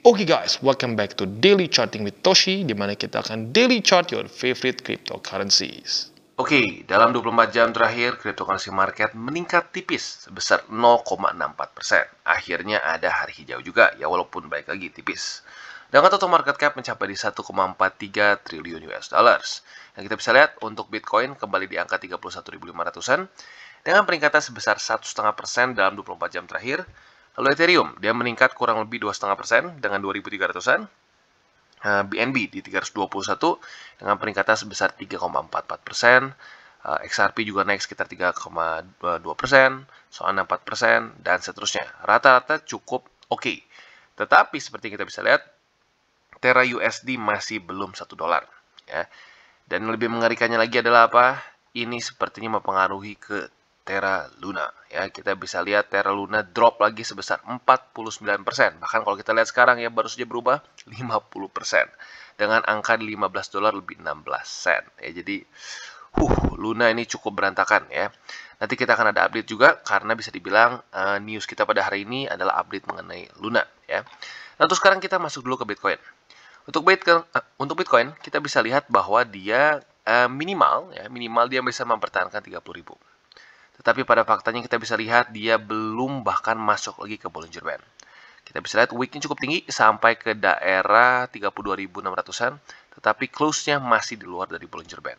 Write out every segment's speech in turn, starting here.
Oke okay guys, welcome back to Daily Charting with Toshi, di mana kita akan daily chart your favorite cryptocurrencies. Oke, okay, dalam 24 jam terakhir, cryptocurrency market meningkat tipis sebesar 0,64%. Akhirnya ada hari hijau juga, ya walaupun baik lagi tipis. Dengan total market cap mencapai di 1,43 triliun US dollars. Yang kita bisa lihat, untuk Bitcoin kembali di angka 31.500-an, dengan peningkatan sebesar 1,5% dalam 24 jam terakhir, Lalu Ethereum, dia meningkat kurang lebih 2,5% dengan 2.300-an. BNB eh, di 321 dengan peningkatan sebesar 3,44%. Eh, XRP juga naik sekitar 3,2%, Solana 4%, dan seterusnya. Rata-rata cukup oke. Okay. Tetapi seperti kita bisa lihat, Terra USD masih belum 1 dolar. Ya. Dan lebih mengerikannya lagi adalah apa? Ini sepertinya mempengaruhi ke Terra Luna ya kita bisa lihat Terra Luna drop lagi sebesar 49% bahkan kalau kita lihat sekarang ya baru saja berubah 50% dengan angka 15 dolar lebih 16 sen ya jadi huh Luna ini cukup berantakan ya nanti kita akan ada update juga karena bisa dibilang uh, news kita pada hari ini adalah update mengenai Luna ya lalu nah, sekarang kita masuk dulu ke Bitcoin untuk Bitcoin uh, eh, untuk Bitcoin kita bisa lihat bahwa dia uh, minimal ya minimal dia bisa mempertahankan 30.000 tetapi pada faktanya kita bisa lihat dia belum bahkan masuk lagi ke Bollinger Band. Kita bisa lihat weeknya cukup tinggi sampai ke daerah 32.600-an, tetapi close-nya masih di luar dari Bollinger Band.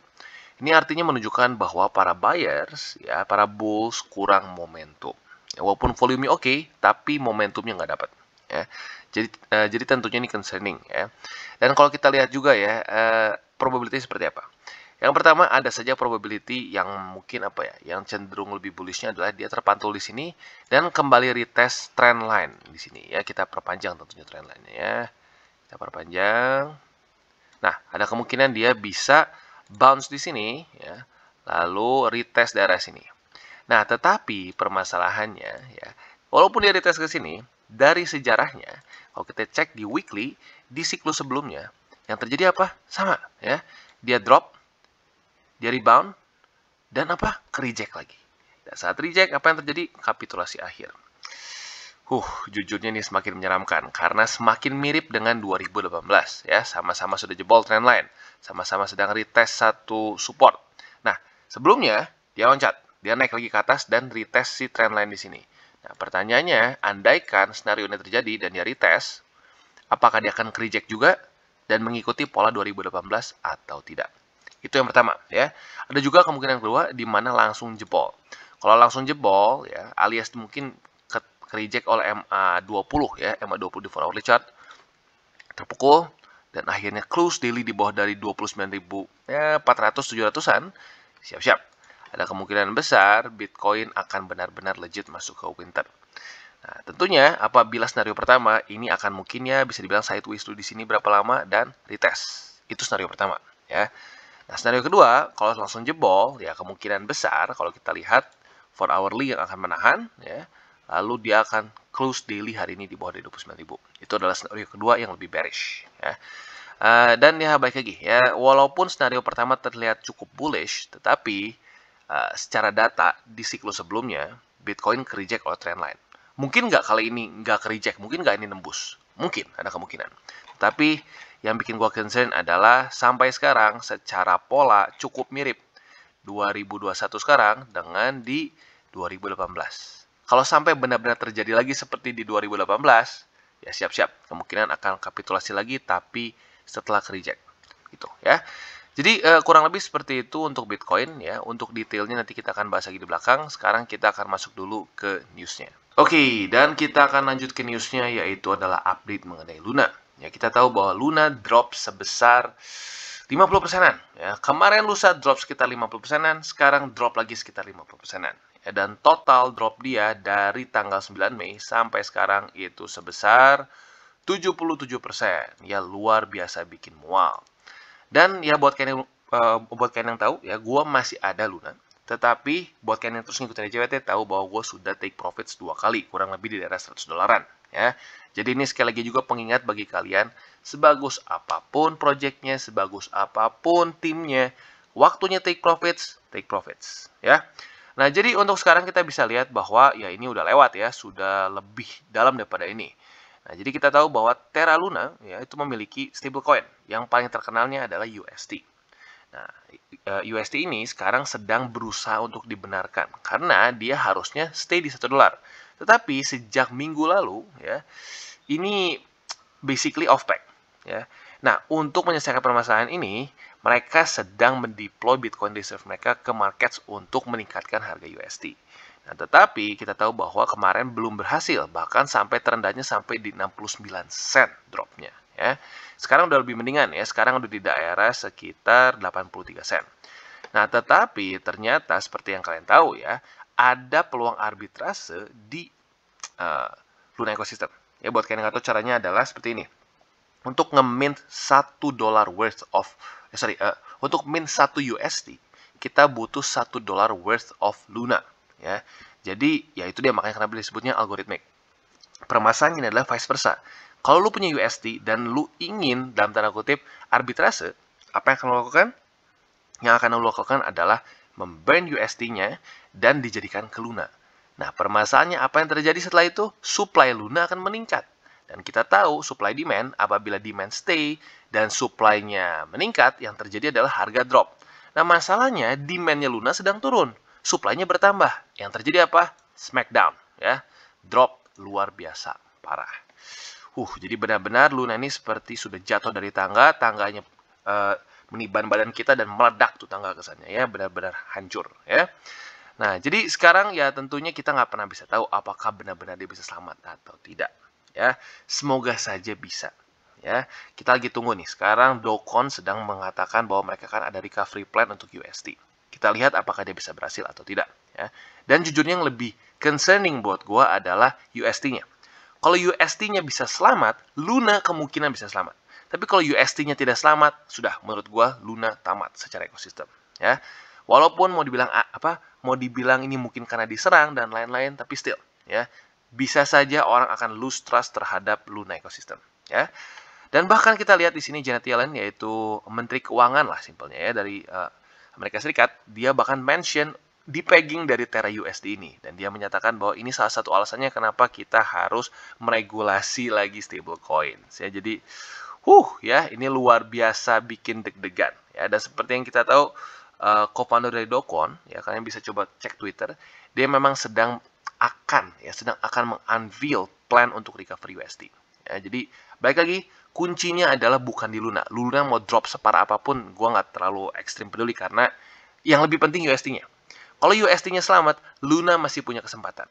Ini artinya menunjukkan bahwa para buyers, ya para bulls kurang momentum. Ya, walaupun nya oke, okay, tapi momentumnya nggak dapat. Ya. Jadi, uh, jadi tentunya ini concerning. Ya. Dan kalau kita lihat juga ya, uh, eh, probability seperti apa. Yang pertama ada saja probability yang mungkin apa ya, yang cenderung lebih bullishnya adalah dia terpantul di sini dan kembali retest trend line di sini ya. Kita perpanjang tentunya trend line ya. Kita perpanjang. Nah, ada kemungkinan dia bisa bounce di sini ya, lalu retest daerah sini. Nah, tetapi permasalahannya ya, walaupun dia retest ke sini, dari sejarahnya, kalau kita cek di weekly di siklus sebelumnya, yang terjadi apa? Sama ya. Dia drop dia rebound, dan apa? Ke reject lagi. Dan saat reject, apa yang terjadi? Kapitulasi akhir. Uh, jujurnya ini semakin menyeramkan karena semakin mirip dengan 2018 ya, sama-sama sudah jebol trendline, sama-sama sedang retest satu support. Nah, sebelumnya dia loncat, dia naik lagi ke atas dan retest si trendline di sini. Nah, pertanyaannya, andaikan senario ini terjadi dan dia retest, apakah dia akan ke-reject juga dan mengikuti pola 2018 atau tidak? Itu yang pertama ya. Ada juga kemungkinan kedua di mana langsung jebol. Kalau langsung jebol ya alias mungkin ke, ke oleh MA20 ya, MA20 di forward chart terpukul dan akhirnya close daily di bawah dari 29.400 ya, 700-an. Siap-siap. Ada kemungkinan besar Bitcoin akan benar-benar legit masuk ke winter. Nah, tentunya apabila skenario pertama ini akan mungkinnya bisa dibilang sideways dulu di sini berapa lama dan retest. Itu skenario pertama, ya. Nah, skenario kedua, kalau langsung jebol, ya kemungkinan besar kalau kita lihat for hourly yang akan menahan, ya, lalu dia akan close daily hari ini di bawah dari 29.000. Itu adalah skenario kedua yang lebih bearish. Ya. Uh, dan ya baik lagi, ya walaupun skenario pertama terlihat cukup bullish, tetapi uh, secara data di siklus sebelumnya, Bitcoin kereject oleh trendline. Mungkin nggak kali ini nggak kereject, mungkin nggak ini nembus. Mungkin, ada kemungkinan. Tapi yang bikin gue concern adalah sampai sekarang secara pola cukup mirip 2021 sekarang dengan di 2018. Kalau sampai benar-benar terjadi lagi seperti di 2018, ya siap-siap kemungkinan akan kapitulasi lagi tapi setelah kerijek. gitu ya. Jadi uh, kurang lebih seperti itu untuk Bitcoin ya. Untuk detailnya nanti kita akan bahas lagi di belakang. Sekarang kita akan masuk dulu ke newsnya. Oke, okay, dan kita akan lanjut ke newsnya yaitu adalah update mengenai Luna. Ya, kita tahu bahwa Luna drop sebesar 50 persenan. Ya, kemarin lusa drop sekitar 50 persenan, sekarang drop lagi sekitar 50 persenan. Ya, dan total drop dia dari tanggal 9 Mei sampai sekarang itu sebesar 77 persen. Ya, luar biasa bikin mual. Dan ya buat kalian uh, buat kalian yang tahu ya, gue masih ada Luna. Tetapi buat kalian yang terus ngikutin JWT tahu bahwa gue sudah take profits dua kali, kurang lebih di daerah 100 dolaran ya. Jadi ini sekali lagi juga pengingat bagi kalian, sebagus apapun proyeknya, sebagus apapun timnya, waktunya take profits, take profits, ya. Nah, jadi untuk sekarang kita bisa lihat bahwa ya ini udah lewat ya, sudah lebih dalam daripada ini. Nah, jadi kita tahu bahwa Terra Luna ya itu memiliki stablecoin yang paling terkenalnya adalah UST. Nah, eh, UST ini sekarang sedang berusaha untuk dibenarkan karena dia harusnya stay di satu dolar. Tetapi sejak minggu lalu ya, ini basically off pack ya. Nah, untuk menyelesaikan permasalahan ini, mereka sedang mendeploy Bitcoin Reserve mereka ke markets untuk meningkatkan harga USD. Nah, tetapi kita tahu bahwa kemarin belum berhasil, bahkan sampai terendahnya sampai di 69 sen dropnya. Ya. Sekarang udah lebih mendingan ya, sekarang udah di daerah sekitar 83 sen. Nah, tetapi ternyata seperti yang kalian tahu ya, ada peluang arbitrase di uh, Luna Ecosystem. Ya, buat kalian yang nggak tahu caranya adalah seperti ini. Untuk nge-mint 1 dollar worth of, eh, sorry, uh, untuk mint satu USD, kita butuh satu dollar worth of Luna. Ya, jadi ya itu dia makanya kenapa disebutnya algoritma. Permasalahannya adalah vice versa. Kalau lu punya USD dan lu ingin dalam tanda kutip arbitrase, apa yang akan lu lakukan? yang akan lo lakukan adalah memburn USD-nya dan dijadikan ke Luna. Nah, permasalahannya apa yang terjadi setelah itu? Supply Luna akan meningkat. Dan kita tahu supply demand, apabila demand stay dan supply-nya meningkat, yang terjadi adalah harga drop. Nah, masalahnya demand-nya Luna sedang turun, supply-nya bertambah. Yang terjadi apa? Smackdown, ya. Drop luar biasa, parah. Uh, jadi benar-benar Luna ini seperti sudah jatuh dari tangga, tangganya uh, meniban badan kita dan meledak tuh tangga kesannya ya benar-benar hancur ya nah jadi sekarang ya tentunya kita nggak pernah bisa tahu apakah benar-benar dia bisa selamat atau tidak ya semoga saja bisa ya kita lagi tunggu nih sekarang Dokon sedang mengatakan bahwa mereka kan ada recovery plan untuk USD kita lihat apakah dia bisa berhasil atau tidak ya dan jujurnya yang lebih concerning buat gua adalah USD-nya kalau USD-nya bisa selamat Luna kemungkinan bisa selamat tapi kalau UST-nya tidak selamat, sudah menurut gue Luna tamat secara ekosistem, ya. Walaupun mau dibilang apa, mau dibilang ini mungkin karena diserang dan lain-lain, tapi still, ya, bisa saja orang akan lose trust terhadap Luna ekosistem, ya. Dan bahkan kita lihat di sini Janet Yellen yaitu Menteri Keuangan lah simpelnya ya dari uh, Amerika Serikat, dia bahkan mention di pegging dari Terra USD ini dan dia menyatakan bahwa ini salah satu alasannya kenapa kita harus meregulasi lagi stablecoin. Ya, jadi Huh, ya ini luar biasa bikin deg-degan. Ya, dan seperti yang kita tahu, uh, eh, co-founder dari Dokon, ya kalian bisa coba cek Twitter, dia memang sedang akan, ya sedang akan meng-unveil plan untuk recovery USD. Ya, jadi baik lagi, kuncinya adalah bukan di Luna. Luna mau drop separah apapun, gua nggak terlalu ekstrim peduli karena yang lebih penting USD-nya. Kalau USD-nya selamat, Luna masih punya kesempatan.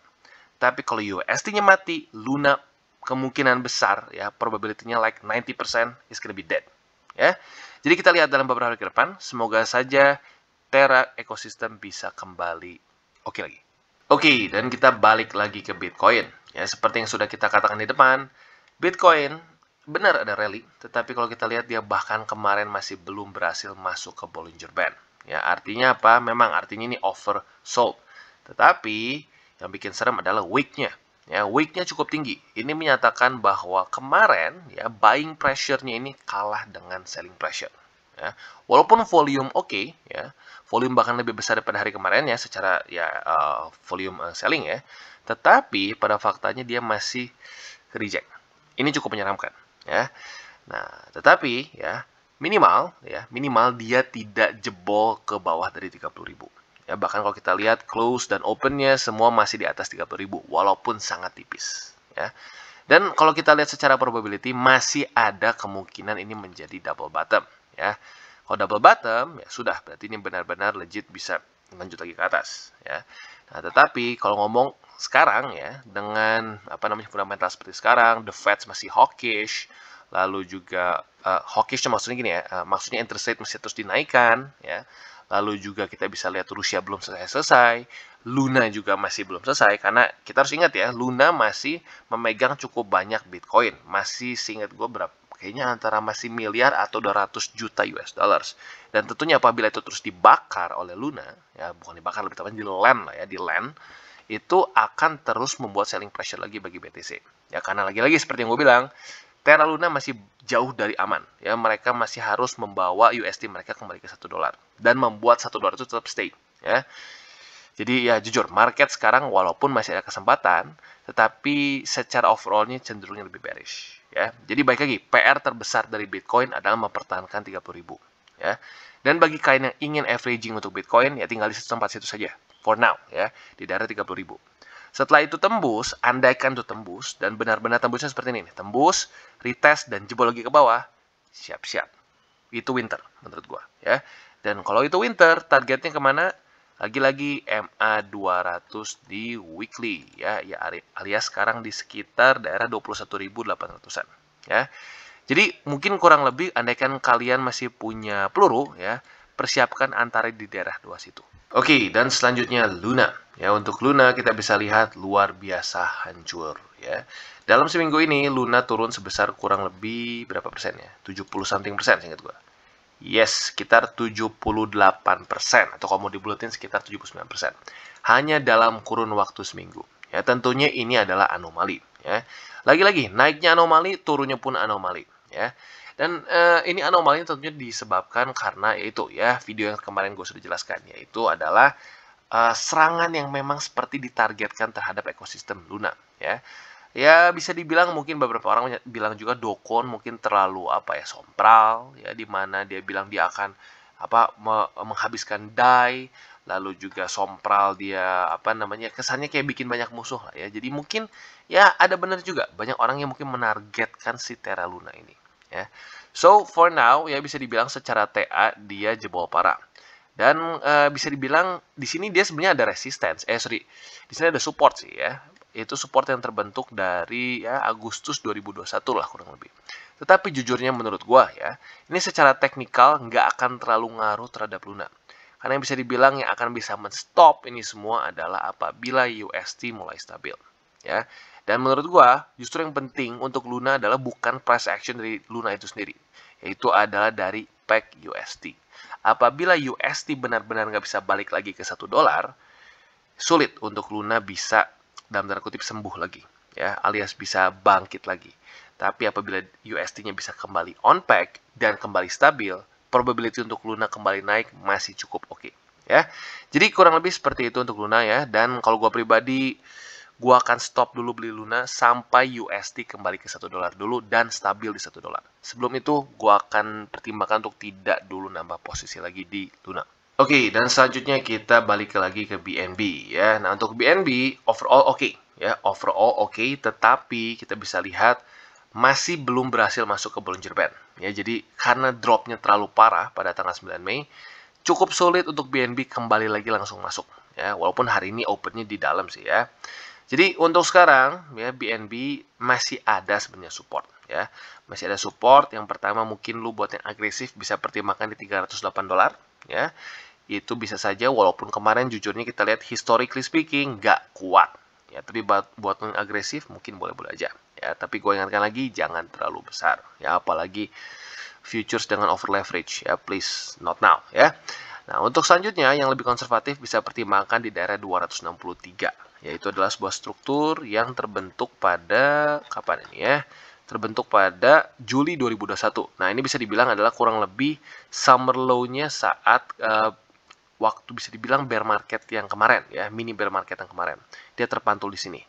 Tapi kalau USD-nya mati, Luna kemungkinan besar ya probability-nya like 90% is gonna be dead. Ya. Jadi kita lihat dalam beberapa hari ke depan, semoga saja Terra ekosistem bisa kembali oke okay lagi. Oke, okay, dan kita balik lagi ke Bitcoin. Ya, seperti yang sudah kita katakan di depan, Bitcoin benar ada rally, tetapi kalau kita lihat dia bahkan kemarin masih belum berhasil masuk ke Bollinger Band. Ya, artinya apa? Memang artinya ini oversold. Tetapi yang bikin serem adalah weak-nya ya weeknya cukup tinggi. Ini menyatakan bahwa kemarin ya buying pressure-nya ini kalah dengan selling pressure. Ya. Walaupun volume oke, okay, ya volume bahkan lebih besar daripada hari kemarin ya secara ya uh, volume uh, selling ya, tetapi pada faktanya dia masih reject. Ini cukup menyeramkan ya. Nah, tetapi ya minimal ya minimal dia tidak jebol ke bawah dari 30.000. Ya, bahkan kalau kita lihat close dan open-nya semua masih di atas 30.000 walaupun sangat tipis ya. Dan kalau kita lihat secara probability masih ada kemungkinan ini menjadi double bottom ya. Kalau double bottom ya sudah berarti ini benar-benar legit bisa lanjut lagi ke atas ya. Nah, tetapi kalau ngomong sekarang ya dengan apa namanya fundamental seperti sekarang, the Fed masih hawkish, lalu juga uh, eh, hawkish maksudnya gini ya, uh, maksudnya interest rate masih terus dinaikkan ya Lalu juga kita bisa lihat Rusia belum selesai-selesai, Luna juga masih belum selesai karena kita harus ingat ya, Luna masih memegang cukup banyak Bitcoin. Masih seingat gue berapa kayaknya antara masih miliar atau 200 juta US dollars. Dan tentunya apabila itu terus dibakar oleh Luna, ya bukan dibakar lebih tepatnya di land lah ya, di land itu akan terus membuat selling pressure lagi bagi BTC. Ya karena lagi-lagi seperti yang gue bilang, Terra Luna masih jauh dari aman. Ya, mereka masih harus membawa USD mereka kembali ke satu dolar dan membuat satu dolar itu tetap stay. Ya. Jadi ya jujur, market sekarang walaupun masih ada kesempatan, tetapi secara overallnya cenderungnya lebih bearish. Ya. Jadi baik lagi, PR terbesar dari Bitcoin adalah mempertahankan 30 ribu. Ya. Dan bagi kalian yang ingin averaging untuk Bitcoin, ya tinggal di tempat situ saja. For now, ya, di daerah 30 ribu. Setelah itu tembus, andaikan itu tembus, dan benar-benar tembusnya seperti ini. Tembus, retest, dan jebol lagi ke bawah, siap-siap. Itu winter, menurut gua ya. Dan kalau itu winter, targetnya kemana? Lagi-lagi MA 200 di weekly, ya, ya alias sekarang di sekitar daerah 21.800-an, ya. Jadi mungkin kurang lebih andaikan kalian masih punya peluru, ya, persiapkan antara di daerah dua situ. Oke, dan selanjutnya Luna. Ya, untuk Luna kita bisa lihat luar biasa hancur ya. Dalam seminggu ini Luna turun sebesar kurang lebih berapa persen ya? 70 something persen ingat gua. Yes, sekitar 78% atau kalau mau dibuletin sekitar 79%. Hanya dalam kurun waktu seminggu. Ya, tentunya ini adalah anomali, ya. Lagi-lagi, naiknya anomali, turunnya pun anomali, ya. Dan uh, ini anomalinya tentunya disebabkan karena yaitu ya video yang kemarin gue sudah jelaskan yaitu adalah uh, serangan yang memang seperti ditargetkan terhadap ekosistem Luna ya. Ya bisa dibilang mungkin beberapa orang bilang juga Dokon mungkin terlalu apa ya sompral ya di mana dia bilang dia akan apa me menghabiskan dai lalu juga sompral dia apa namanya kesannya kayak bikin banyak musuh lah ya. Jadi mungkin ya ada benar juga banyak orang yang mungkin menargetkan si Terra Luna ini. Ya. So, for now, ya bisa dibilang secara TA dia jebol parah. Dan e, bisa dibilang di sini dia sebenarnya ada resistance. Eh, sorry. Di sini ada support sih ya. Itu support yang terbentuk dari ya Agustus 2021 lah kurang lebih. Tetapi jujurnya menurut gua ya, ini secara teknikal nggak akan terlalu ngaruh terhadap Luna. Karena yang bisa dibilang yang akan bisa menstop ini semua adalah apabila USD mulai stabil. Ya, dan menurut gua, justru yang penting untuk Luna adalah bukan price action dari Luna itu sendiri, yaitu adalah dari peg USD. Apabila USD benar-benar nggak bisa balik lagi ke satu dolar, sulit untuk Luna bisa dalam tanda kutip sembuh lagi, ya, alias bisa bangkit lagi. Tapi apabila USD-nya bisa kembali on peg dan kembali stabil, probability untuk Luna kembali naik masih cukup oke, okay, ya. Jadi kurang lebih seperti itu untuk Luna ya. Dan kalau gue pribadi gue akan stop dulu beli Luna sampai USD kembali ke 1 dolar dulu dan stabil di 1 dolar. Sebelum itu, gue akan pertimbangkan untuk tidak dulu nambah posisi lagi di Luna. Oke, okay, dan selanjutnya kita balik lagi ke BNB ya. Nah, untuk BNB overall oke okay, ya, overall oke, okay, tetapi kita bisa lihat masih belum berhasil masuk ke Bollinger Band ya. Jadi karena dropnya terlalu parah pada tanggal 9 Mei, cukup sulit untuk BNB kembali lagi langsung masuk ya. Walaupun hari ini opennya di dalam sih ya. Jadi untuk sekarang ya BNB masih ada sebenarnya support ya. Masih ada support. Yang pertama mungkin lu buat yang agresif bisa pertimbangkan di 308 dolar ya. Itu bisa saja walaupun kemarin jujurnya kita lihat historically speaking nggak kuat ya, tapi buat buat yang agresif mungkin boleh-boleh aja ya. Tapi gue ingatkan lagi jangan terlalu besar ya apalagi futures dengan over leverage ya please not now ya. Nah, untuk selanjutnya yang lebih konservatif bisa pertimbangkan di daerah 263, yaitu adalah sebuah struktur yang terbentuk pada kapan ini ya? terbentuk pada Juli 2021. Nah, ini bisa dibilang adalah kurang lebih summer low-nya saat uh, waktu bisa dibilang bear market yang kemarin ya, mini bear market yang kemarin. Dia terpantul di sini.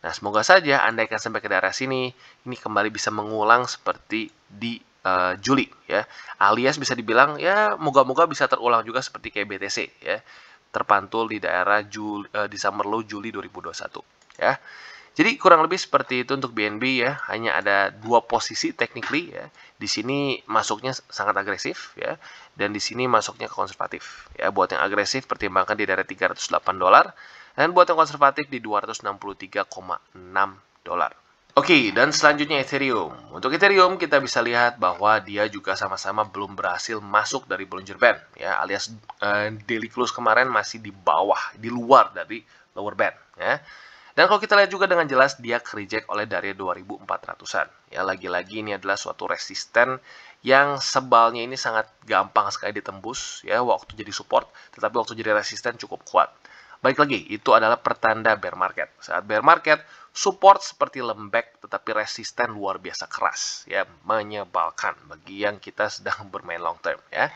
Nah, semoga saja andaikan sampai ke daerah sini, ini kembali bisa mengulang seperti di uh, Juli ya. Alias bisa dibilang ya moga-moga bisa terulang juga seperti kayak BTC ya. Terpantul di daerah eh, Juli, uh, di low Juli 2021 ya. Jadi kurang lebih seperti itu untuk BNB ya, hanya ada dua posisi technically ya. Di sini masuknya sangat agresif ya dan di sini masuknya konservatif. Ya, buat yang agresif pertimbangkan di daerah 308 dolar dan buat yang konservatif di 263,6 dolar. Oke, okay, dan selanjutnya Ethereum. Untuk Ethereum kita bisa lihat bahwa dia juga sama-sama belum berhasil masuk dari Bollinger Band, ya, alias uh, daily close kemarin masih di bawah, di luar dari lower band, ya. Dan kalau kita lihat juga dengan jelas dia reject oleh dari 2400-an. Ya, lagi-lagi ini adalah suatu resisten yang sebalnya ini sangat gampang sekali ditembus, ya, waktu jadi support, tetapi waktu jadi resisten cukup kuat. Baik lagi, itu adalah pertanda bear market. Saat bear market, support seperti lembek tetapi resisten luar biasa keras, ya menyebalkan bagi yang kita sedang bermain long term, ya.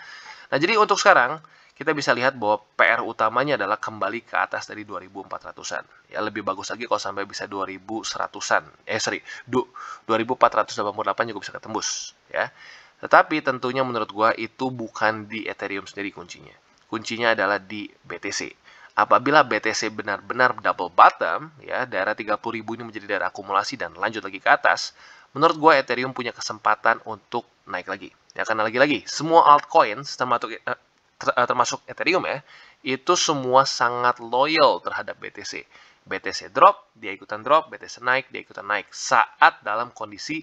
Nah, jadi untuk sekarang kita bisa lihat bahwa PR utamanya adalah kembali ke atas dari 2400-an. Ya lebih bagus lagi kalau sampai bisa 2100-an. Eh sorry, 2488 juga bisa ketembus, ya. Tetapi tentunya menurut gua itu bukan di Ethereum sendiri kuncinya. Kuncinya adalah di BTC Apabila BTC benar-benar double bottom, ya daerah ribu ini menjadi daerah akumulasi dan lanjut lagi ke atas, menurut gue Ethereum punya kesempatan untuk naik lagi. Ya karena lagi-lagi semua altcoins termasuk eh, eh, termasuk Ethereum ya, itu semua sangat loyal terhadap BTC. BTC drop, dia ikutan drop, BTC naik, dia ikutan naik saat dalam kondisi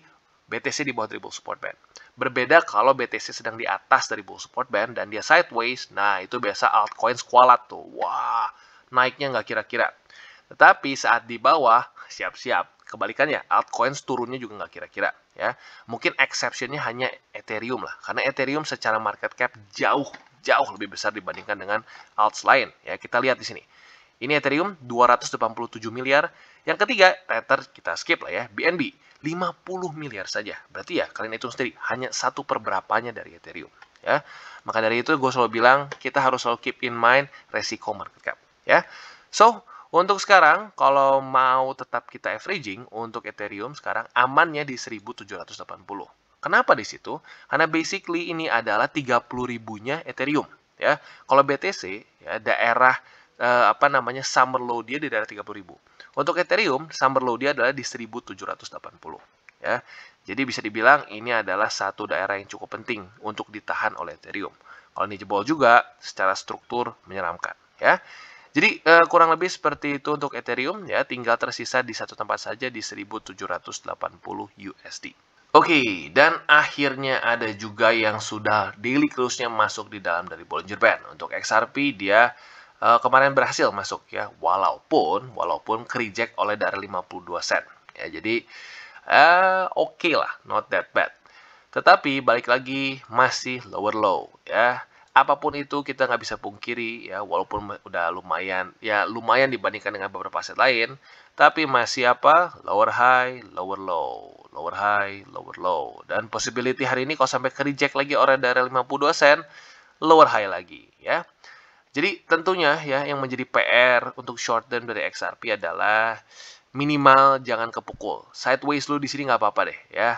BTC di bawah dari bull support band. Berbeda kalau BTC sedang di atas dari bull support band dan dia sideways, nah itu biasa altcoin squalat tuh. Wah, naiknya nggak kira-kira. Tetapi saat di bawah, siap-siap. Kebalikannya, altcoins turunnya juga nggak kira-kira. ya. Mungkin exceptionnya hanya Ethereum lah. Karena Ethereum secara market cap jauh, jauh lebih besar dibandingkan dengan alts lain. Ya, kita lihat di sini. Ini Ethereum 287 miliar. Yang ketiga, Tether kita skip lah ya, BNB 50 miliar saja. Berarti ya kalian hitung sendiri hanya satu per berapanya dari Ethereum. Ya, maka dari itu gue selalu bilang kita harus selalu keep in mind resiko market cap. Ya, so untuk sekarang, kalau mau tetap kita averaging untuk Ethereum sekarang amannya di 1780. Kenapa di situ? Karena basically ini adalah 30 ribunya Ethereum. Ya, kalau BTC ya daerah eh, apa namanya summer low dia di daerah 30 ribu. Untuk Ethereum, low dia adalah di 1780 ya. Jadi bisa dibilang ini adalah satu daerah yang cukup penting untuk ditahan oleh Ethereum. Kalau ini jebol juga secara struktur menyeramkan ya. Jadi eh, kurang lebih seperti itu untuk Ethereum ya, tinggal tersisa di satu tempat saja di 1780 USD. Oke, dan akhirnya ada juga yang sudah daily close-nya masuk di dalam dari Bollinger Band. Untuk XRP dia uh, kemarin berhasil masuk ya walaupun walaupun kerijek oleh dari 52 sen ya jadi uh, oke okay lah not that bad tetapi balik lagi masih lower low ya apapun itu kita nggak bisa pungkiri ya walaupun udah lumayan ya lumayan dibandingkan dengan beberapa aset lain tapi masih apa lower high lower low lower high lower low dan possibility hari ini kalau sampai ke reject lagi orang dari 52 sen lower high lagi ya jadi tentunya ya yang menjadi PR untuk short term dari XRP adalah minimal jangan kepukul. Sideways lu di sini nggak apa-apa deh ya.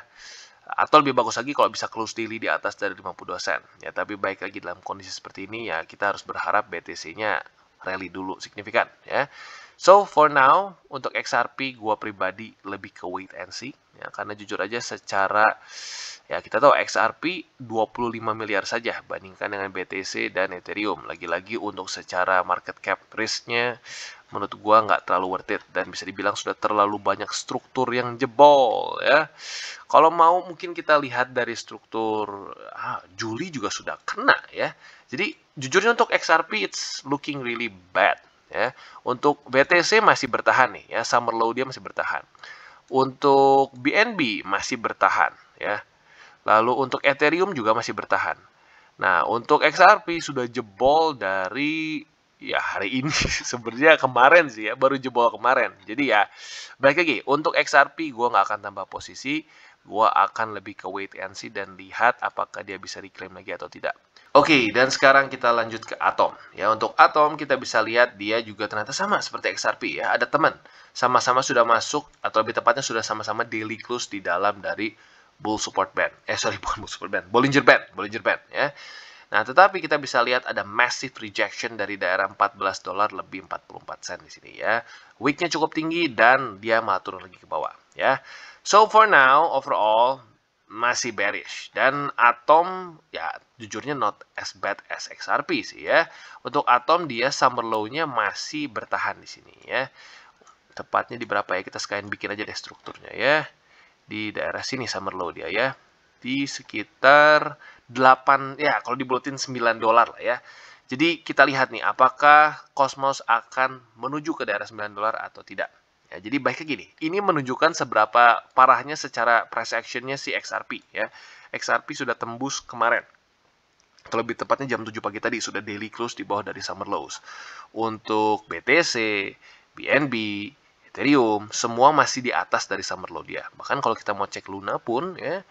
Atau lebih bagus lagi kalau bisa close daily di atas dari 52 sen. Ya, tapi baik lagi dalam kondisi seperti ini ya kita harus berharap BTC-nya rally dulu signifikan ya. So for now untuk XRP gua pribadi lebih ke wait and see ya karena jujur aja secara ya kita tahu XRP 25 miliar saja bandingkan dengan BTC dan Ethereum. Lagi-lagi untuk secara market cap risknya menurut gua nggak terlalu worth it dan bisa dibilang sudah terlalu banyak struktur yang jebol ya. Kalau mau mungkin kita lihat dari struktur ah, Juli juga sudah kena ya. Jadi jujurnya untuk XRP it's looking really bad ya. Untuk BTC masih bertahan nih ya, summer low dia masih bertahan. Untuk BNB masih bertahan ya. Lalu untuk Ethereum juga masih bertahan. Nah, untuk XRP sudah jebol dari ya hari ini sebenarnya kemarin sih ya baru jebol kemarin jadi ya baik lagi untuk XRP gue nggak akan tambah posisi gue akan lebih ke wait and see dan lihat apakah dia bisa reclaim lagi atau tidak Oke, dan sekarang kita lanjut ke atom. Ya, untuk atom kita bisa lihat dia juga ternyata sama seperti XRP ya, ada teman. Sama-sama sudah masuk atau lebih tepatnya sudah sama-sama daily close di dalam dari bull support band. Eh, sorry bukan bull support band, Bollinger Band, Bollinger Band ya. Nah, tetapi kita bisa lihat ada massive rejection dari daerah 14 dolar lebih 44 sen di sini ya. Weeknya cukup tinggi dan dia malah turun lagi ke bawah ya. So for now, overall, masih bearish dan Atom ya jujurnya not as bad as XRP sih ya. Untuk Atom dia summer low-nya masih bertahan di sini ya. Tepatnya di berapa ya? Kita sekalian bikin aja deh strukturnya ya. Di daerah sini summer low dia ya. Di sekitar 8 ya kalau dibulatin 9 dolar lah ya. Jadi kita lihat nih apakah Cosmos akan menuju ke daerah 9 dolar atau tidak. Ya, jadi baiknya gini, ini menunjukkan seberapa parahnya secara price actionnya si XRP ya. XRP sudah tembus kemarin. Terlebih tepatnya jam 7 pagi tadi sudah daily close di bawah dari summer lows. Untuk BTC, BNB, Ethereum, semua masih di atas dari summer low dia. Bahkan kalau kita mau cek Luna pun ya,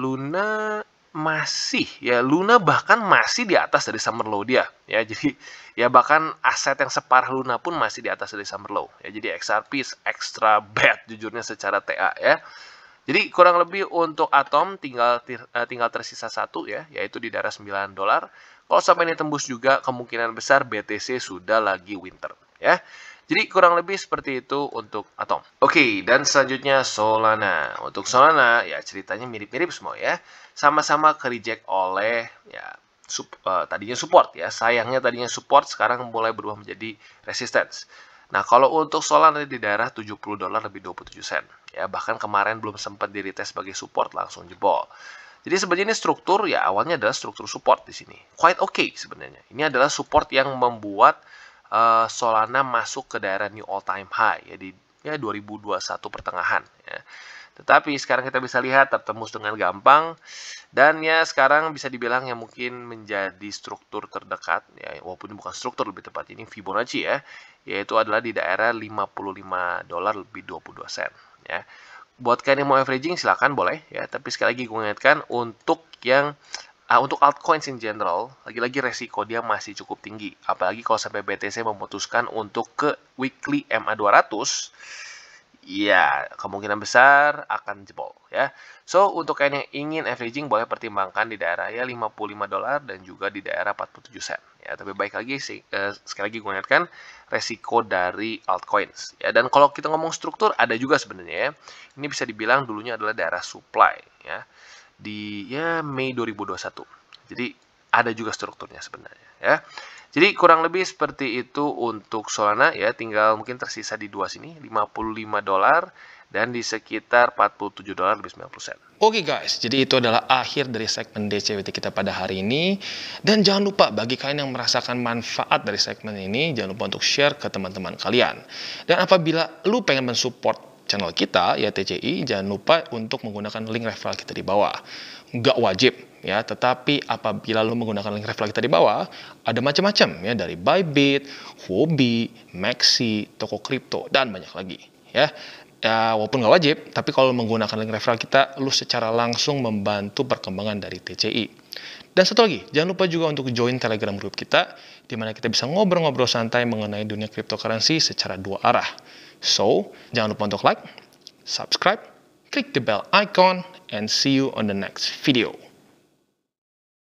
Luna masih ya Luna bahkan masih di atas dari Summer Low dia ya jadi ya bahkan aset yang separah Luna pun masih di atas dari Summer Low ya jadi XRP extra bad jujurnya secara TA ya jadi kurang lebih untuk Atom tinggal eh, tinggal tersisa satu ya yaitu di daerah 9 dolar kalau sampai ini tembus juga kemungkinan besar BTC sudah lagi winter ya jadi kurang lebih seperti itu untuk Atom. Oke, dan selanjutnya Solana. Untuk Solana, ya ceritanya mirip-mirip semua ya sama-sama ke reject oleh ya sup, uh, tadinya support ya sayangnya tadinya support sekarang mulai berubah menjadi resistance nah kalau untuk Solana di daerah 70 dolar lebih 27 sen ya bahkan kemarin belum sempat tes sebagai support langsung jebol jadi sebenarnya ini struktur ya awalnya adalah struktur support di sini. Quite okay sebenarnya. Ini adalah support yang membuat uh, Solana masuk ke daerah new all time high ya di ya 2021 pertengahan ya. Tetapi sekarang kita bisa lihat tertembus dengan gampang dan ya sekarang bisa dibilang yang mungkin menjadi struktur terdekat ya walaupun bukan struktur lebih tepat ini Fibonacci ya yaitu adalah di daerah 55 dolar lebih 22 sen ya. Buat kalian yang mau averaging silahkan boleh ya tapi sekali lagi gue ingatkan untuk yang Uh, untuk altcoins in general, lagi-lagi resiko dia masih cukup tinggi. Apalagi kalau sampai BTC memutuskan untuk ke weekly MA200, ya kemungkinan besar akan jebol ya. So untuk yang ingin averaging boleh pertimbangkan di daerah ya 55 dolar dan juga di daerah 47 sen ya. Tapi baik lagi sih, eh, sekali lagi gue ingatkan resiko dari altcoins ya. Dan kalau kita ngomong struktur ada juga sebenarnya ya. Ini bisa dibilang dulunya adalah daerah supply ya di ya Mei 2021. Jadi ada juga strukturnya sebenarnya ya. Jadi kurang lebih seperti itu untuk Solana ya, tinggal mungkin tersisa di dua sini, 55 dolar dan di sekitar 47 dolar lebih 90 sen. Oke okay guys, jadi itu adalah akhir dari segmen DCWT kita pada hari ini. Dan jangan lupa bagi kalian yang merasakan manfaat dari segmen ini, jangan lupa untuk share ke teman-teman kalian. Dan apabila lu pengen mensupport channel kita, ya TCI, jangan lupa untuk menggunakan link referral kita di bawah. Nggak wajib, ya, tetapi apabila lo menggunakan link referral kita di bawah, ada macam-macam ya dari Bybit, Hobi, Maxi, toko kripto dan banyak lagi ya. Ya, walaupun nggak wajib, tapi kalau menggunakan link referral kita, lo secara langsung membantu perkembangan dari TCI. Dan satu lagi, jangan lupa juga untuk join Telegram grup kita, di mana kita bisa ngobrol-ngobrol santai mengenai dunia cryptocurrency secara dua arah. So, jangan lupa untuk like, subscribe, klik the bell icon, and see you on the next video.